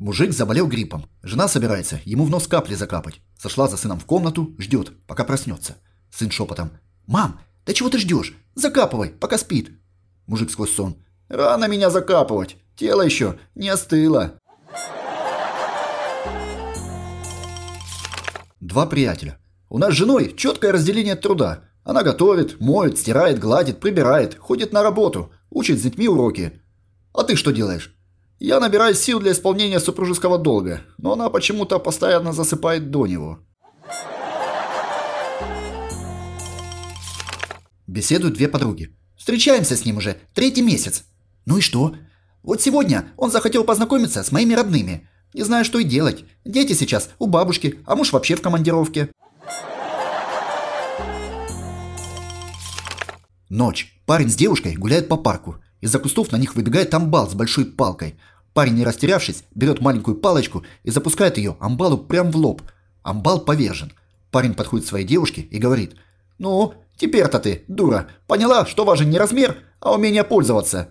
Мужик заболел гриппом. Жена собирается ему в нос капли закапать. Сошла за сыном в комнату, ждет, пока проснется. Сын шепотом. «Мам, да чего ты ждешь? Закапывай, пока спит». Мужик сквозь сон. «Рано меня закапывать. Тело еще не остыло». Два приятеля. У нас с женой четкое разделение труда. Она готовит, моет, стирает, гладит, прибирает, ходит на работу, учит с детьми уроки. А ты что делаешь? Я набираю сил для исполнения супружеского долга, но она почему-то постоянно засыпает до него. Беседуют две подруги. Встречаемся с ним уже третий месяц. Ну и что? Вот сегодня он захотел познакомиться с моими родными. Не знаю, что и делать. Дети сейчас у бабушки, а муж вообще в командировке. Ночь. Парень с девушкой гуляет по парку. Из-за кустов на них выбегает амбал с большой палкой. Парень, не растерявшись, берет маленькую палочку и запускает ее амбалу прямо в лоб. Амбал повержен. Парень подходит к своей девушке и говорит «Ну, теперь-то ты, дура, поняла, что важен не размер, а умение пользоваться?»